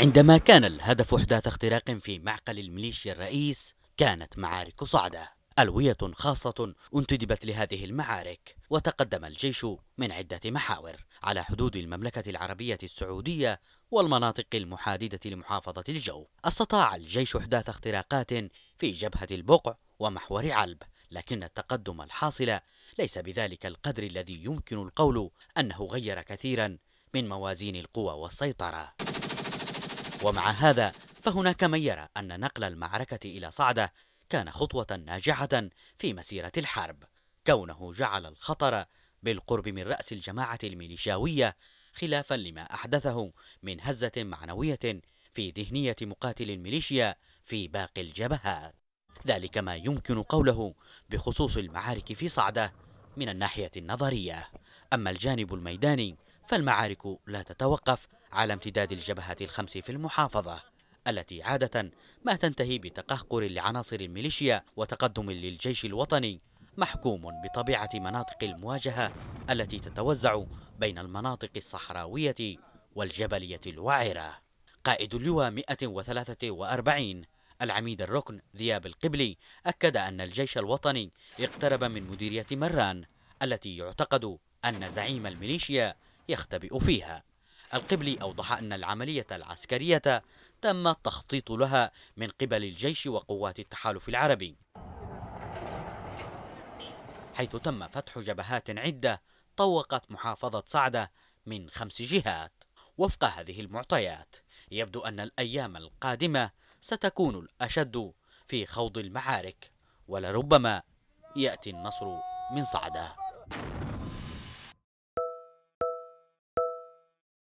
عندما كان الهدف احداث اختراق في معقل الميليشيا الرئيس كانت معارك صعده ألوية خاصة انتدبت لهذه المعارك وتقدم الجيش من عدة محاور على حدود المملكة العربية السعودية والمناطق المحاددة لمحافظة الجو استطاع الجيش إحداث اختراقات في جبهة البقع ومحور علب لكن التقدم الحاصل ليس بذلك القدر الذي يمكن القول أنه غير كثيرا من موازين القوى والسيطرة ومع هذا فهناك من يرى أن نقل المعركة إلى صعدة كان خطوة ناجحة في مسيرة الحرب كونه جعل الخطر بالقرب من رأس الجماعة الميليشياوية خلافا لما أحدثه من هزة معنوية في ذهنية مقاتل الميليشيا في باقي الجبهات ذلك ما يمكن قوله بخصوص المعارك في صعدة من الناحية النظرية أما الجانب الميداني فالمعارك لا تتوقف على امتداد الجبهة الخمس في المحافظة التي عادة ما تنتهي بتقهقر لعناصر الميليشيا وتقدم للجيش الوطني محكوم بطبيعة مناطق المواجهة التي تتوزع بين المناطق الصحراوية والجبلية الوعرة قائد اللواء 143 العميد الركن ذياب القبلي أكد أن الجيش الوطني اقترب من مديرية مران التي يعتقد أن زعيم الميليشيا يختبئ فيها القبلي أوضح أن العملية العسكرية تم التخطيط لها من قبل الجيش وقوات التحالف العربي حيث تم فتح جبهات عدة طوقت محافظة صعدة من خمس جهات وفق هذه المعطيات يبدو أن الأيام القادمة ستكون الأشد في خوض المعارك ولربما يأتي النصر من صعده